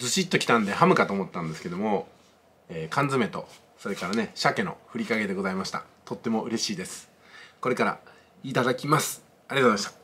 ずしっときたんでハムかと思ったんですけども、えー、缶詰とそれからね鮭のふりかけでございましたとっても嬉しいですこれからいただきますありがとうございました